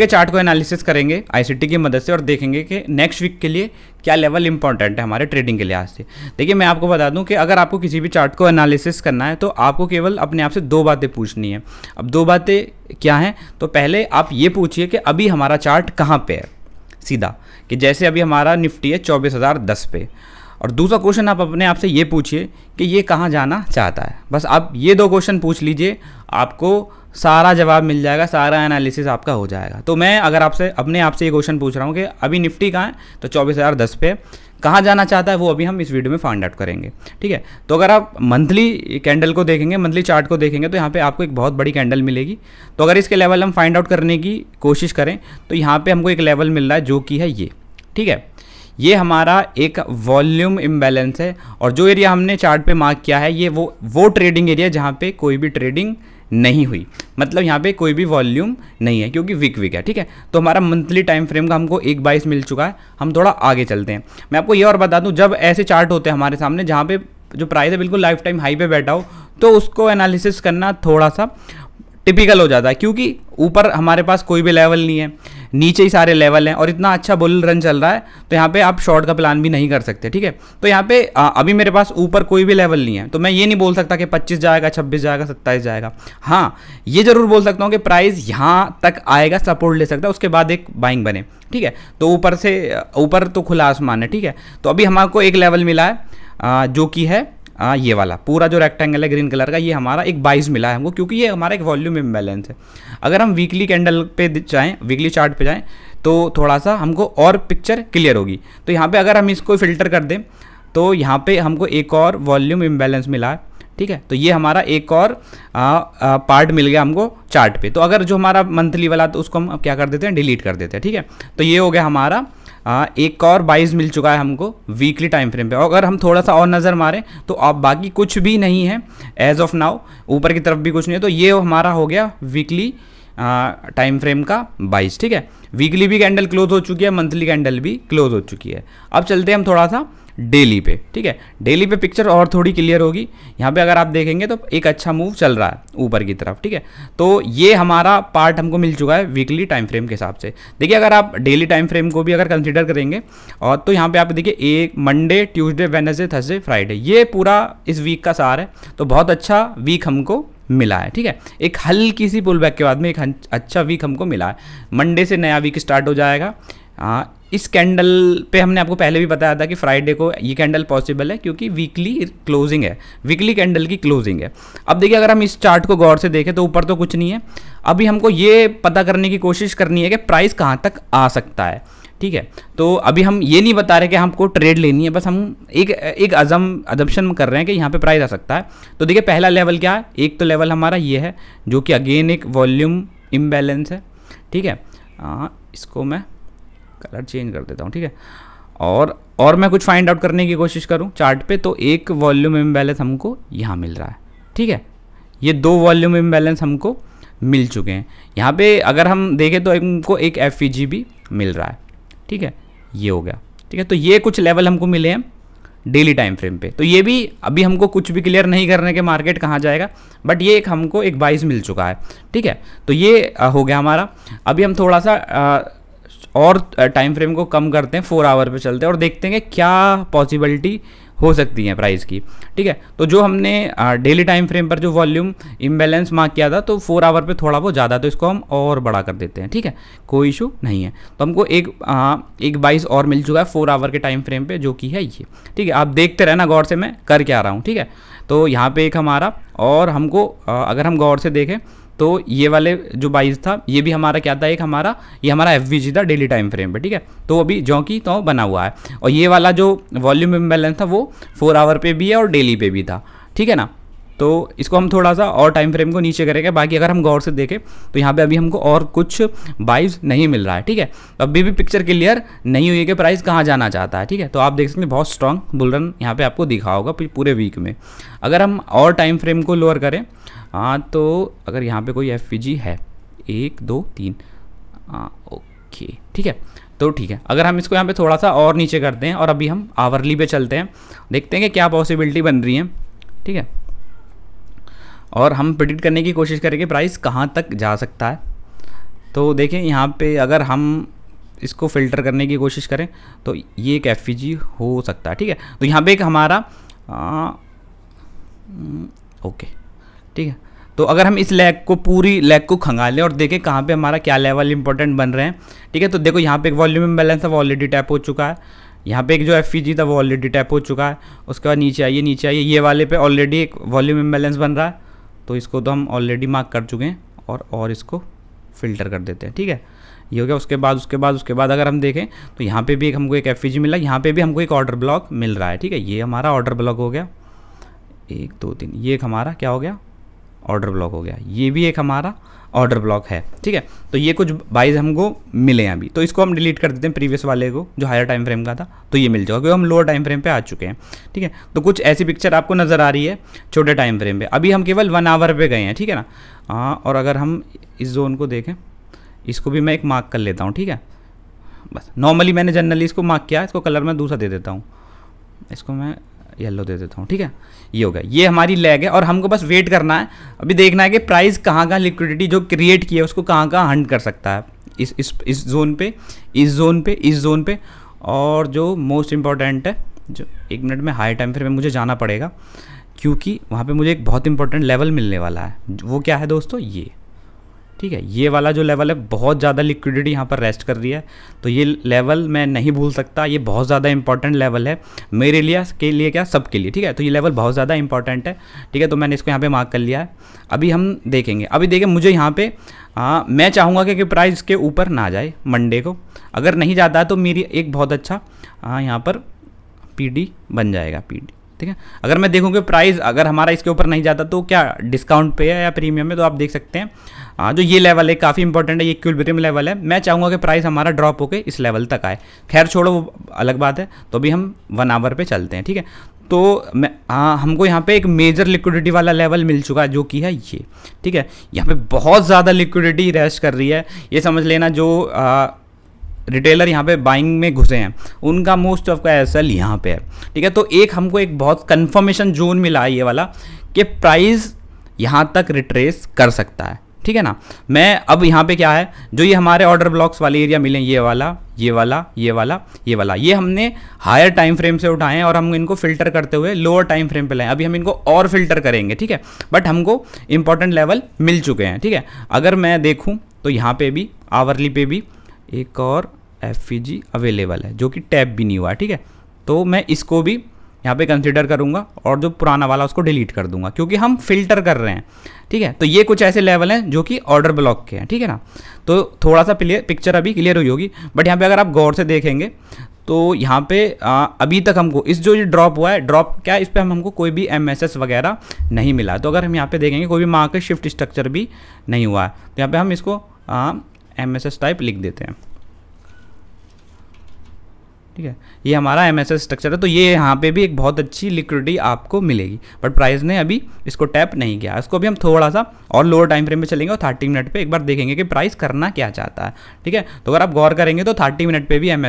है चार्ट को एनालिसिस करेंगे आईसीटी की मदद से और देखेंगे कि नेक्स्ट वीक के लिए क्या लेवल इंपॉर्टेंट है हमारे ट्रेडिंग के लिहाज से देखिए मैं आपको बता दूं कि अगर आपको किसी भी चार्ट को एनालिसिस करना है तो आपको केवल अपने आप से दो बातें पूछनी है अब दो बातें क्या हैं तो पहले आप ये पूछिए कि अभी हमारा चार्ट कहाँ पर है सीधा कि जैसे अभी हमारा निफ्टी है चौबीस हज़ार दस पे और दूसरा क्वेश्चन आप अपने आप से ये पूछिए कि ये कहाँ जाना चाहता है बस आप ये दो क्वेश्चन पूछ लीजिए आपको सारा जवाब मिल जाएगा सारा एनालिसिस आपका हो जाएगा तो मैं अगर आपसे अपने आप से ये क्वेश्चन पूछ रहा हूँ कि अभी निफ्टी कहाँ है तो चौबीस हज़ार दस पे कहाँ जाना चाहता है वो अभी हम इस वीडियो में फाइंड आउट करेंगे ठीक है तो अगर आप मंथली कैंडल को देखेंगे मंथली चार्ट को देखेंगे तो यहाँ पे आपको एक बहुत बड़ी कैंडल मिलेगी तो अगर इसके लेवल हम फाइंड आउट करने की कोशिश करें तो यहाँ पर हमको एक लेवल मिल रहा है जो कि है ये ठीक है ये हमारा एक वॉल्यूम इम्बैलेंस है और जो एरिया हमने चार्ट पे मार्क किया है ये वो वो ट्रेडिंग एरिया जहाँ पे कोई भी ट्रेडिंग नहीं हुई मतलब यहाँ पे कोई भी वॉल्यूम नहीं है क्योंकि वीक वीक है ठीक है तो हमारा मंथली टाइम फ्रेम का हमको एक बाईस मिल चुका है हम थोड़ा आगे चलते हैं मैं आपको ये और बता दूँ जब ऐसे चार्ट होते हैं हमारे सामने जहाँ पे जो प्राइस है बिल्कुल लाइफ टाइम हाई पे बैठा हो तो उसको एनालिसिस करना थोड़ा सा टिपिकल हो जाता है क्योंकि ऊपर हमारे पास कोई भी लेवल नहीं है नीचे ही सारे लेवल हैं और इतना अच्छा बुल रन चल रहा है तो यहाँ पे आप शॉर्ट का प्लान भी नहीं कर सकते ठीक है तो यहाँ पे आ, अभी मेरे पास ऊपर कोई भी लेवल नहीं है तो मैं ये नहीं बोल सकता कि पच्चीस जाएगा छब्बीस जाएगा सत्ताईस जाएगा हाँ ये जरूर बोल सकता हूँ कि प्राइस यहाँ तक आएगा सपोर्ट ले सकता है उसके बाद एक बाइंग बने ठीक है तो ऊपर से ऊपर तो खुला आसमान है ठीक है तो अभी हमारे एक लेवल मिला है जो कि है आ, हाँ, ये वाला पूरा जो रेक्टेंगल है ग्रीन कलर का ये हमारा एक बाइस मिला है हमको क्योंकि ये हमारा एक वॉल्यूम इम्बैलेंस है अगर हम वीकली कैंडल पे जाएँ वीकली चार्ट पे जाएँ तो थोड़ा सा हमको और पिक्चर क्लियर होगी तो यहाँ पे अगर हम इसको फिल्टर कर दें तो यहाँ पे हमको एक और वॉल्यूम इम्बैलेंस मिला है ठीक है तो ये हमारा एक और आ, आ, पार्ट मिल गया हमको चार्ट पे तो अगर जो हमारा मंथली वाला तो उसको हम क्या कर देते हैं डिलीट कर देते हैं ठीक है तो ये हो गया हमारा आ, हाँ, एक और बाईस मिल चुका है हमको वीकली टाइम फ्रेम पे अगर हम थोड़ा सा और नज़र मारें तो आप बाकी कुछ भी नहीं है एज ऑफ नाउ ऊपर की तरफ भी कुछ नहीं है तो ये हमारा हो गया वीकली टाइम फ्रेम का बाईस ठीक है वीकली भी कैंडल क्लोज हो चुकी है मंथली कैंडल भी क्लोज हो चुकी है अब चलते हैं हम थोड़ा सा डेली पे ठीक है डेली पे पिक्चर और थोड़ी क्लियर होगी यहाँ पे अगर आप देखेंगे तो एक अच्छा मूव चल रहा है ऊपर की तरफ ठीक है तो ये हमारा पार्ट हमको मिल चुका है वीकली टाइम फ्रेम के हिसाब से देखिए अगर आप डेली टाइम फ्रेम को भी अगर कंसिडर करेंगे और तो यहाँ पे आप देखिए एक Monday Tuesday Wednesday Thursday Friday ये पूरा इस वीक का सार है तो बहुत अच्छा वीक हमको मिला है ठीक है एक हल्की सी पुल बैक के बाद में एक अच्छा वीक हमको मिला है मंडे से नया वीक स्टार्ट हो जाएगा आ, हाँ, इस कैंडल पे हमने आपको पहले भी बताया था कि फ्राइडे को ये कैंडल पॉसिबल है क्योंकि वीकली क्लोजिंग है वीकली कैंडल की क्लोजिंग है अब देखिए अगर हम इस चार्ट को गौर से देखें तो ऊपर तो कुछ नहीं है अभी हमको ये पता करने की कोशिश करनी है कि प्राइस कहाँ तक आ सकता है ठीक है तो अभी हम ये नहीं बता रहे कि हमको ट्रेड लेनी है बस हम एक एक अजम अजम्पन कर रहे हैं कि यहाँ पे प्राइस आ सकता है तो देखिए पहला लेवल क्या है एक तो लेवल हमारा ये है जो कि अगेन एक वॉल्यूम इम्बेलेंस है ठीक है आ, हाँ, इसको मैं कलर चेंज कर देता हूँ ठीक है और और मैं कुछ फाइंड आउट करने की कोशिश करूँ चार्ट पे तो एक वॉल्यूम इम्बैलेंस हमको यहाँ मिल रहा है ठीक है ये दो वॉल्यूम इम्बैलेंस हमको मिल चुके हैं यहाँ पे अगर हम देखें तो हमको एक एफ e भी मिल रहा है ठीक है ये हो गया ठीक है तो ये कुछ लेवल हमको मिले हैं डेली टाइम फ्रेम पे तो ये भी अभी हमको कुछ भी क्लियर नहीं करने के मार्केट कहाँ जाएगा बट ये एक हमको एक बाइस मिल चुका है ठीक है तो ये हो गया हमारा अभी हम थोड़ा सा आ, और टाइम फ्रेम को कम करते हैं फोर आवर पे चलते हैं और देखते हैं कि क्या पॉसिबिलिटी हो सकती है प्राइस की ठीक है तो जो हमने डेली टाइम फ्रेम पर जो वॉल्यूम इम्बेलेंस मार्क किया था तो फोर आवर पे थोड़ा बहुत ज़्यादा तो इसको हम और बड़ा कर देते हैं ठीक है कोई इशू नहीं है तो हमको एक आ, एक बाइस और मिल चुका है फोर आवर के टाइम फ्रेम पे जो कि है ये ठीक है आप देखते रहना गौर से मैं करके आ रहा हूँ ठीक है तो यहाँ पर एक हमारा और हमको आ, अगर हम गौर से देखें तो ये वाले जो बाइस था ये भी हमारा क्या था एक हमारा ये हमारा एफ था डेली टाइम फ्रेम पर ठीक है तो अभी जो की तो बना हुआ है और ये वाला जो वॉल्यूम इम्बेलेंस था वो फोर आवर पे भी है और डेली पे भी था ठीक है ना तो इसको हम थोड़ा सा और टाइम फ्रेम को नीचे करेंगे बाकी अगर हम गौर से देखें तो यहाँ पे अभी हमको और कुछ बाइज नहीं मिल रहा है ठीक है अभी भी पिक्चर क्लियर नहीं हुई कि प्राइस कहाँ जाना चाहता है ठीक है तो आप देख सकते हैं बहुत स्ट्रॉन्ग बुलरन यहाँ पर आपको दिखा होगा पूरे वीक में अगर हम और टाइम फ्रेम को लोअर करें हाँ तो अगर यहाँ पर कोई एफ है एक दो तीन आ, हाँ, ओके ठीक है तो ठीक है अगर हम इसको यहाँ पर थोड़ा सा और नीचे करते हैं और अभी हम आवरली पे चलते हैं देखते हैं कि क्या पॉसिबिलिटी बन रही है ठीक है और हम प्रिडिक्ट करने की कोशिश करेंगे प्राइस कहाँ तक जा सकता है तो देखें यहाँ पे अगर हम इसको फ़िल्टर करने की कोशिश करें तो ये एक एफ e हो सकता है ठीक है तो यहाँ पे एक हमारा आ, ओके हम्म, ठीक है तो अगर हम इस लैग को पूरी लैग को खंगा लें और देखें कहाँ पे हमारा क्या लेवल इंपॉर्टेंट बन रहे हैं ठीक है तो देखो यहाँ पे एक वॉल्यूम बैलेंस है वो ऑलरेडी टैप हो चुका है यहाँ पे एक जो एफ e था वो ऑलरेडी टैप हो चुका है उसके बाद नीचे आइए नीचे आइए ये वाले पे ऑलरेडी एक वॉल्यूम बैलेंस बन रहा है तो इसको तो हम ऑलरेडी मार्क कर चुके हैं और और इसको फिल्टर कर देते हैं ठीक है ये हो गया उसके बाद उसके बाद उसके बाद अगर हम देखें तो यहाँ पे भी एक हमको एक एफ मिला यहाँ पे भी हमको एक ऑर्डर ब्लॉक मिल रहा है ठीक है ये हमारा ऑर्डर ब्लॉक हो गया एक दो तीन ये एक हमारा क्या हो गया ऑर्डर ब्लॉक हो गया ये भी एक हमारा ऑर्डर ब्लॉक है ठीक है तो ये कुछ बाइज हमको मिले हैं अभी तो इसको हम डिलीट कर देते हैं प्रीवियस वाले को जो हायर टाइम फ्रेम का था तो ये मिल जाएगा क्योंकि हम लोअर टाइम फ्रेम पे आ चुके हैं ठीक है तो कुछ ऐसी पिक्चर आपको नज़र आ रही है छोटे टाइम फ्रेम पे अभी हम केवल वन आवर पे गए हैं ठीक है ना हाँ और अगर हम इस जोन को देखें इसको भी मैं एक मार्क कर लेता हूँ ठीक है बस नॉर्मली मैंने जनरली इसको मार्क किया इसको कलर मैं दूसरा दे देता हूँ इसको मैं येलो दे देता हूँ ठीक है ये हो गया ये हमारी लैग है और हमको बस वेट करना है अभी देखना है कि प्राइस कहाँ कहाँ लिक्विडिटी जो क्रिएट किया है उसको कहाँ कहाँ हंड कर सकता है इस इस इस जोन पे इस जोन पे इस जोन पे और जो मोस्ट इम्पॉर्टेंट है जो एक मिनट में हाई टाइम फिर में मुझे जाना पड़ेगा क्योंकि वहाँ पर मुझे एक बहुत इंपॉर्टेंट लेवल मिलने वाला है वो क्या है दोस्तों ये ठीक है ये वाला जो लेवल है बहुत ज़्यादा लिक्विडिटी यहाँ पर रेस्ट कर रही है तो ये लेवल मैं नहीं भूल सकता ये बहुत ज़्यादा इंपॉर्टेंट लेवल है मेरे लिए के लिए क्या सब के लिए ठीक है तो ये लेवल बहुत ज़्यादा इंपॉर्टेंट है ठीक है तो मैंने इसको यहाँ पे मार्क कर लिया है अभी हम देखेंगे अभी देखिए मुझे यहाँ पर मैं चाहूँगा कि, प्राइस के ऊपर ना जाए मंडे को अगर नहीं जाता तो मेरी एक बहुत अच्छा यहाँ पर पी बन जाएगा पी ठीक है अगर मैं देखूँ कि प्राइस अगर हमारा इसके ऊपर नहीं जाता तो क्या डिस्काउंट पे है या प्रीमियम में तो आप देख सकते हैं हाँ जो ये लेवल है काफ़ी इंपॉर्टेंट है ये क्यूलब्रियम लेवल है मैं चाहूँगा कि प्राइस हमारा ड्रॉप होकर इस लेवल तक आए खैर छोड़ो वो अलग बात है तो अभी हम वन आवर पर चलते हैं ठीक है तो मैं हाँ हमको यहाँ पे एक मेजर लिक्विडिटी वाला लेवल मिल चुका है जो कि है ये ठीक है यहाँ पे बहुत ज़्यादा लिक्विडिटी रेस्ट कर रही है ये समझ लेना जो आ, रिटेलर यहाँ पे बाइंग में घुसे हैं उनका मोस्ट ऑफ का एस यहाँ पे है ठीक है तो एक हमको एक बहुत कन्फर्मेशन जोन मिला ये वाला कि प्राइस यहाँ तक रिट्रेस कर सकता है ठीक है ना मैं अब यहाँ पे क्या है जो ये हमारे ऑर्डर ब्लॉक्स वाले एरिया मिले ये वाला ये वाला ये वाला ये वाला ये हमने हायर टाइम फ्रेम से उठाए हैं और हम इनको फिल्टर करते हुए लोअर टाइम फ्रेम पे लाएं अभी हम इनको और फिल्टर करेंगे ठीक है बट हमको इंपॉर्टेंट लेवल मिल चुके हैं ठीक है अगर मैं देखूँ तो यहाँ पर भी आवरली पे भी एक और एफ अवेलेबल e है जो कि टैप भी नहीं हुआ ठीक है तो मैं इसको भी यहाँ पे कंसिडर करूँगा और जो पुराना वाला उसको डिलीट कर दूंगा क्योंकि हम फिल्टर कर रहे हैं ठीक है तो ये कुछ ऐसे लेवल हैं जो कि ऑर्डर ब्लॉक के हैं ठीक है ना तो थोड़ा सा पिक्चर अभी क्लियर हुई होगी बट यहाँ पे अगर आप गौर से देखेंगे तो यहाँ पे आ, अभी तक हमको इस जो ये ड्रॉप हुआ है ड्रॉप क्या इस पर हम हमको कोई भी एम वगैरह नहीं मिला तो अगर हम यहाँ पर देखेंगे कोई भी मार्केट शिफ्ट स्ट्रक्चर भी नहीं हुआ है तो यहाँ पर हम इसको एम एस टाइप लिख देते हैं ठीक है ये हमारा एम एस स्ट्रक्चर है तो ये यहाँ पे भी एक बहुत अच्छी लिक्विडिटी आपको मिलेगी बट प्राइस ने अभी इसको टैप नहीं किया इसको भी हम थोड़ा सा और लोअर टाइम फ्रेम पे चलेंगे और थर्टी मिनट पे एक बार देखेंगे कि प्राइस करना क्या चाहता है ठीक है तो अगर आप गौर करेंगे तो थर्टी मिनट पे भी एम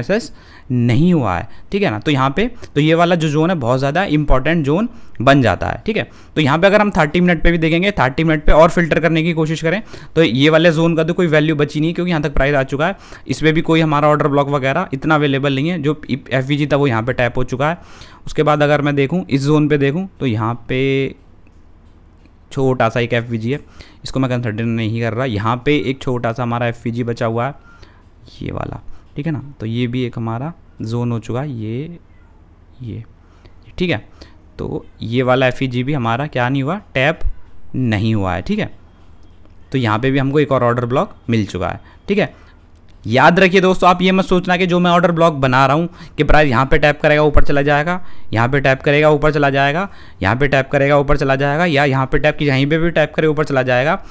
नहीं हुआ है ठीक है ना तो यहाँ पर तो ये वाला जो जोन है बहुत ज़्यादा इंपॉर्टेंट जोन बन जाता है ठीक है तो यहाँ पे अगर हम 30 मिनट पे भी देखेंगे 30 मिनट पे और फिल्टर करने की कोशिश करें तो ये वाले जोन का तो कोई वैल्यू बची नहीं है क्योंकि यहाँ तक प्राइस आ चुका है इसमें भी कोई हमारा ऑर्डर ब्लॉक वगैरह इतना अवेलेबल नहीं है जो एफ था वो यहाँ पर टैप हो चुका है उसके बाद अगर मैं देखूँ इस जोन पर देखूँ तो यहाँ पर छोटा सा एक एफ है इसको मैं कंसिडर नहीं कर रहा यहाँ पर एक छोटा सा हमारा एफ बचा हुआ है ये वाला ठीक है ना तो ये भी एक हमारा जोन हो चुका है ये ये ठीक है तो ये वाला एफ e भी हमारा क्या नहीं हुआ टैप नहीं हुआ है ठीक है तो यहाँ पे भी हमको एक और ऑर्डर ब्लॉक मिल चुका है ठीक है याद रखिए दोस्तों आप ये मत सोचना कि जो मैं ऑर्डर ब्लॉक बना रहा हूँ कि प्राइस यहाँ पे टैप करेगा ऊपर चला जाएगा यहाँ पे टैप करेगा ऊपर चला जाएगा यहाँ पे टैप करेगा ऊपर चला जाएगा या यहाँ पे टैप की यहीं पर भी टैप करे ऊपर चला जाएगा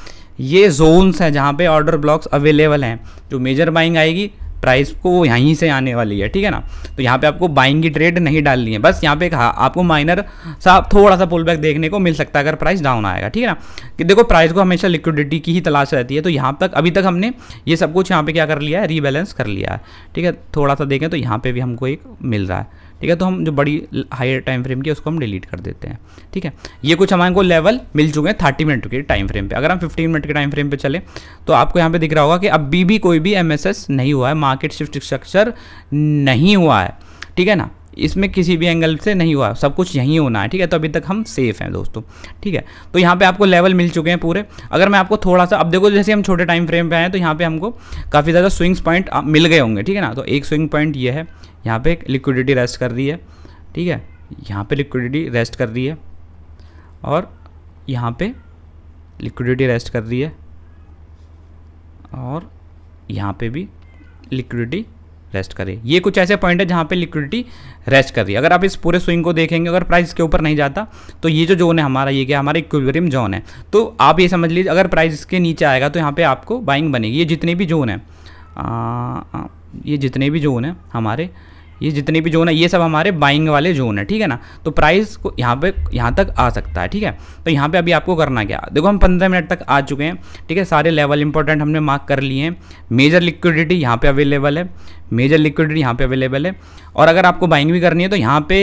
ये जोन्स हैं जहाँ पे ऑर्डर ब्लॉक्स अवेलेबल हैं जो मेजर बाइंग आएगी प्राइस को वो यहीं से आने वाली है ठीक है ना तो यहाँ पे आपको बाइंग की ट्रेड नहीं डालनी है बस यहाँ पे आपको माइनर सा थोड़ा सा पुल बैक देखने को मिल सकता है अगर प्राइस डाउन आएगा ठीक है ना कि देखो प्राइस को हमेशा लिक्विडिटी की ही तलाश रहती है तो यहाँ तक अभी तक हमने ये सब कुछ यहाँ पर क्या कर लिया है रीबैलेंस कर लिया है ठीक है थोड़ा सा देखें तो यहाँ पर भी हमको एक मिल रहा है ठीक है तो हम जो बड़ी हायर टाइम फ्रेम की उसको हम डिलीट कर देते हैं ठीक है ये कुछ हमारे को लेवल मिल चुके हैं थर्टी मिनट के टाइम फ्रेम पर अगर हम फिफ्टीन मिनट के टाइम फ्रेम पर चले तो आपको यहाँ पर दिख रहा होगा कि अभी भी कोई भी एम नहीं हुआ है मार्केट शिफ्ट स्ट्रक्चर नहीं हुआ है ठीक है ना इसमें किसी भी एंगल से नहीं हुआ सब कुछ यहीं होना है ठीक है तो अभी तक हम सेफ़ हैं दोस्तों ठीक है तो यहाँ पे आपको लेवल मिल चुके हैं पूरे अगर मैं आपको थोड़ा सा अब देखो जैसे हम छोटे टाइम फ्रेम पे आए तो यहाँ पे हमको काफ़ी ज़्यादा स्विंग्स पॉइंट मिल गए होंगे ठीक है ना तो एक स्विंग पॉइंट ये है यहाँ पे लिक्विडिटी रेस्ट कर रही है ठीक है यहाँ पे लिक्विडिटी रेस्ट कर रही है और यहाँ पे लिक्विडिटी रेस्ट कर रही है और यहाँ पे भी लिक्विडिटी रेस्ट कर रही है ये कुछ ऐसे पॉइंट है जहाँ पे लिक्विडिटी रेस्ट कर रही है अगर आप इस पूरे स्विंग को देखेंगे अगर प्राइस इसके ऊपर नहीं जाता तो ये जो जोन है हमारा ये क्या हमारा इक्विबरियम जोन है तो आप ये समझ लीजिए अगर प्राइस इसके नीचे आएगा तो यहाँ पर आपको बाइंग बनेगी ये जितने भी जोन है आ, आ, ये जितने भी जोन है हमारे ये जितने भी जोन है ये सब हमारे बाइंग वाले जोन है ठीक है ना तो प्राइस को यहाँ पे यहाँ तक आ सकता है ठीक है तो यहाँ पे अभी आपको करना क्या देखो हम पंद्रह मिनट तक आ चुके हैं ठीक है सारे लेवल इंपॉर्टेंट हमने मार्क कर लिए हैं मेजर लिक्विडिटी यहाँ पे अवेलेबल है मेजर लिक्विडिटी यहाँ पे अवेलेबल है और अगर आपको बाइंग भी करनी है तो यहाँ पे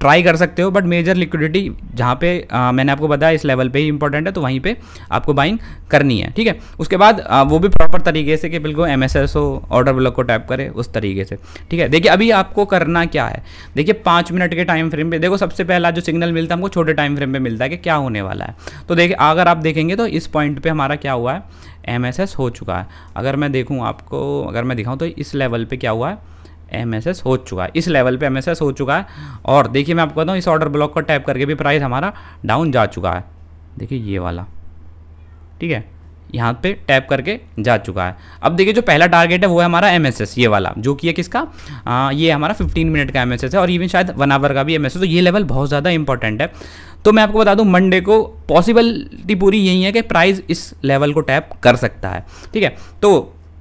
ट्राई कर सकते हो बट मेजर लिक्विडिटी जहाँ पे आ, मैंने आपको बताया इस लेवल पे ही इंपॉर्टेंट है तो वहीं पे आपको बाइंग करनी है ठीक है उसके बाद आ, वो भी प्रॉपर तरीके से कि बिल्कुल एम एस एस हो ऑर्डर ब्लॉक को टैप करे उस तरीके से ठीक है देखिए अभी आपको करना क्या है देखिए पाँच मिनट के टाइम फ्रेम पर देखो सबसे पहला जो सिग्नल मिलता है हमको छोटे टाइम फ्रेम पर मिलता है कि क्या होने वाला है तो देखिए अगर आप देखेंगे तो इस पॉइंट पर हमारा क्या हुआ है एम एस एस हो चुका है अगर मैं देखूँ आपको अगर मैं दिखाऊँ तो इस लेवल पर क्या हुआ है एम एस एस हो चुका है इस लेवल पे एम एस एस हो चुका है और देखिए मैं आपको बताऊँ इस ऑर्डर ब्लॉक को टैप करके भी प्राइस हमारा डाउन जा चुका है देखिए ये वाला ठीक है यहाँ पे टैप करके जा चुका है अब देखिए जो पहला टारगेट है वो है हमारा एम ये वाला जो कि है किसका आ, ये हमारा 15 मिनट का एम है और इवन शायद वन आवर का भी एम तो ये लेवल बहुत ज़्यादा इंपॉर्टेंट है तो मैं आपको बता दूं मंडे को पॉसिबिलिटी पूरी यही है कि प्राइस इस लेवल को टैप कर सकता है ठीक है तो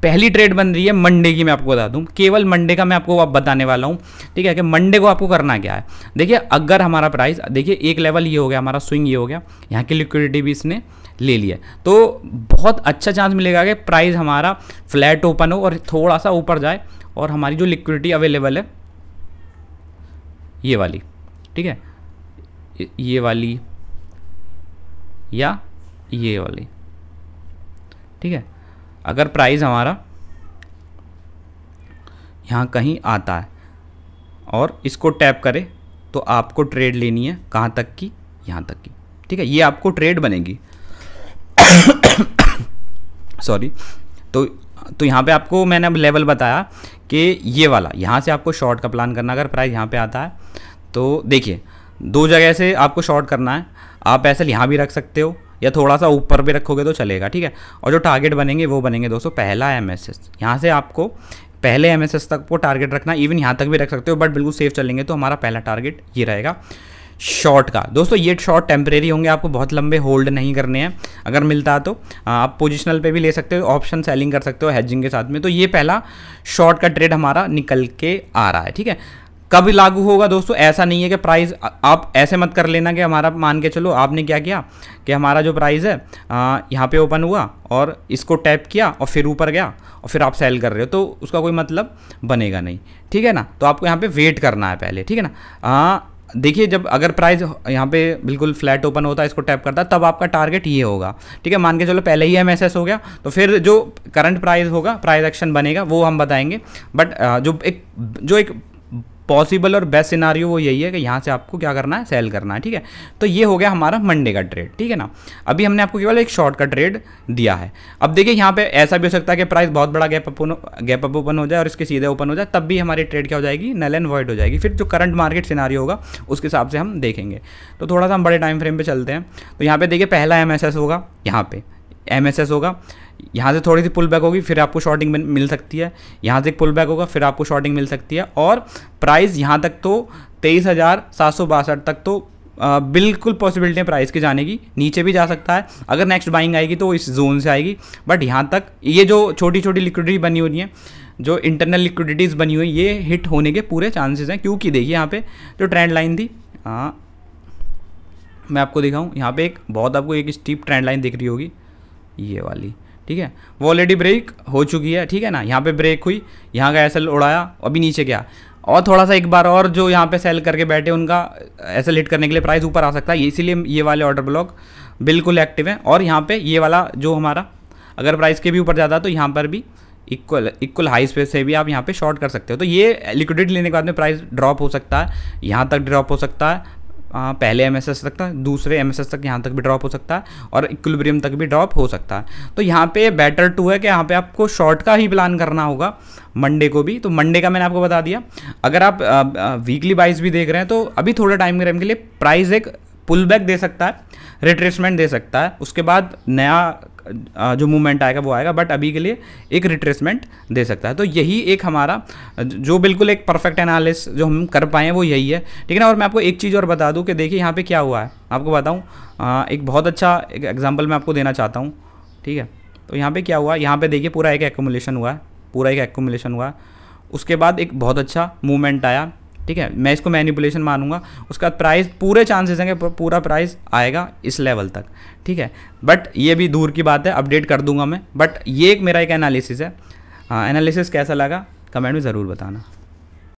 पहली ट्रेड बन रही है मंडे की मैं आपको बता दूं केवल मंडे का मैं आपको आप बताने वाला हूं ठीक है कि मंडे को आपको करना क्या है देखिए अगर हमारा प्राइस देखिए एक लेवल ये हो गया हमारा स्विंग ये हो गया यहाँ की लिक्विडिटी भी इसने ले लिया तो बहुत अच्छा चांस मिलेगा कि प्राइस हमारा फ्लैट ओपन हो और थोड़ा सा ऊपर जाए और हमारी जो लिक्विडिटी अवेलेबल है ये वाली ठीक है ये वाली या ये वाली ठीक है अगर प्राइस हमारा यहाँ कहीं आता है और इसको टैप करें तो आपको ट्रेड लेनी है कहाँ तक की यहाँ तक की ठीक है ये आपको ट्रेड बनेगी सॉरी तो तो यहाँ पे आपको मैंने अब लेवल बताया कि ये वाला यहाँ से आपको शॉर्ट का प्लान करना अगर प्राइस यहाँ पे आता है तो देखिए दो जगह से आपको शॉर्ट करना है आप पैसल यहाँ भी रख सकते हो या थोड़ा सा ऊपर भी रखोगे तो चलेगा ठीक है और जो टारगेट बनेंगे वो बनेंगे दोस्तों पहला एम एस एस यहाँ से आपको पहले एम एस एस तक को टारगेट रखना इवन यहाँ तक भी रख सकते हो बट बिल्कुल सेफ चलेंगे तो हमारा पहला टारगेट ये रहेगा शॉर्ट का दोस्तों ये शॉर्ट टेम्परेरी होंगे आपको बहुत लंबे होल्ड नहीं करने हैं अगर मिलता है तो आप पोजिशनल पे भी ले सकते हो ऑप्शन सेलिंग कर सकते हो हैजिंग के साथ में तो ये पहला शॉर्ट का ट्रेड हमारा निकल के आ रहा है ठीक है कब लागू होगा दोस्तों ऐसा नहीं है कि प्राइस आप ऐसे मत कर लेना कि हमारा मान के चलो आपने क्या किया कि हमारा जो प्राइस है यहाँ पे ओपन हुआ और इसको टैप किया और फिर ऊपर गया और फिर आप सेल कर रहे हो तो उसका कोई मतलब बनेगा नहीं ठीक है ना तो आपको यहाँ पे वेट करना है पहले ठीक है ना देखिए जब अगर प्राइस यहाँ पे बिल्कुल फ्लैट ओपन होता है इसको टैप करता तब आपका टारगेट ये होगा ठीक है मान के चलो पहले ही एम हो गया तो फिर जो करंट प्राइस होगा प्राइस एक्शन बनेगा वो हम बताएंगे बट जो एक जो एक पॉसिबल और बेस्ट सिनारियो वो यही है कि यहाँ से आपको क्या करना है सेल करना है ठीक है तो ये हो गया हमारा मंडे का ट्रेड ठीक है ना अभी हमने आपको केवल एक शॉर्ट का ट्रेड दिया है अब देखिए यहाँ पे ऐसा भी हो सकता है कि प्राइस बहुत बड़ा गैप अपन गैप अप ओपन हो जाए और इसके सीधे ओपन हो जाए तब भी हमारी ट्रेड क्या हो जाएगी नल एंड वॉइड हो जाएगी फिर जो करंट मार्केट सिनारियो होगा उसके हिसाब से हम देखेंगे तो थोड़ा सा हम बड़े टाइम फ्रेम पर चलते हैं तो यहाँ पर देखिए पहला एम होगा यहाँ पर एम होगा यहाँ से थोड़ी सी पुल बैक होगी फिर आपको शॉर्टिंग मिल सकती है यहाँ से एक पुल बैक होगा फिर आपको शॉर्टिंग मिल सकती है और प्राइस यहाँ तक तो तेईस हज़ार सात सौ बासठ तक तो आ, बिल्कुल पॉसिबिलिटी है प्राइस के जाने की नीचे भी जा सकता है अगर नेक्स्ट बाइंग आएगी तो इस जोन से आएगी बट यहाँ तक ये जो छोटी छोटी लिक्विडिटी बनी हुई है जो इंटरनल लिक्विडिटीज़ बनी हुई ये हिट होने के पूरे चांसेस हैं क्योंकि देखिए यहाँ पे जो ट्रेंड लाइन थी हाँ मैं आपको दिखाऊँ यहाँ पे एक बहुत आपको एक स्टीप ट्रेंड लाइन दिख रही होगी ये वाली ठीक है वो ऑलरेडी ब्रेक हो चुकी है ठीक है ना यहाँ पे ब्रेक हुई यहाँ का एसएल उड़ाया अभी नीचे गया और थोड़ा सा एक बार और जो यहाँ पे सेल करके बैठे उनका एसल हिट करने के लिए प्राइस ऊपर आ सकता है इसीलिए ये वाले ऑर्डर ब्लॉक बिल्कुल एक्टिव हैं और यहाँ पे ये वाला जो हमारा अगर प्राइस के भी ऊपर जाता तो यहाँ पर भी इक्वल इक्वल हाई स्पेस से भी आप यहाँ पे शॉर्ट कर सकते हो तो ये लिक्विडिटी लेने के बाद में प्राइस ड्रॉप हो सकता है यहाँ तक ड्रॉप हो सकता है पहले एम तक दूसरे एम तक यहाँ तक भी ड्रॉप हो सकता है और इक्विलिब्रियम तक भी ड्रॉप हो सकता है तो यहाँ पे बेटर टू है कि यहाँ पे आपको शॉर्ट का ही प्लान करना होगा मंडे को भी तो मंडे का मैंने आपको बता दिया अगर आप वीकली बाइज भी देख रहे हैं तो अभी थोड़ा टाइम फ्रेम के लिए प्राइस एक पुल बैक दे सकता है रिट्रेसमेंट दे सकता है उसके बाद नया जो मूवमेंट आएगा वो आएगा बट अभी के लिए एक रिट्रेसमेंट दे सकता है तो यही एक हमारा जो बिल्कुल एक परफेक्ट एनालिस जो हम कर पाए वो यही है ठीक है ना और मैं आपको एक चीज़ और बता दूँ कि देखिए यहाँ पर क्या हुआ है आपको बताऊँ एक बहुत अच्छा एक एग्जाम्पल मैं आपको देना चाहता हूँ ठीक है तो यहाँ पर क्या हुआ यहाँ पे देखिए पूरा एक एकोमोलेशन हुआ है पूरा एक एकोमोलेशन हुआ उसके बाद एक बहुत अच्छा मूवमेंट आया ठीक है मैं इसको मैनिपुलेशन मानूंगा उसका प्राइस पूरे चांसेस हैं कि पूरा प्राइस आएगा इस लेवल तक ठीक है बट ये भी दूर की बात है अपडेट कर दूंगा मैं बट ये एक मेरा एक एनालिसिस है एनालिसिस हाँ, कैसा लगा कमेंट में ज़रूर बताना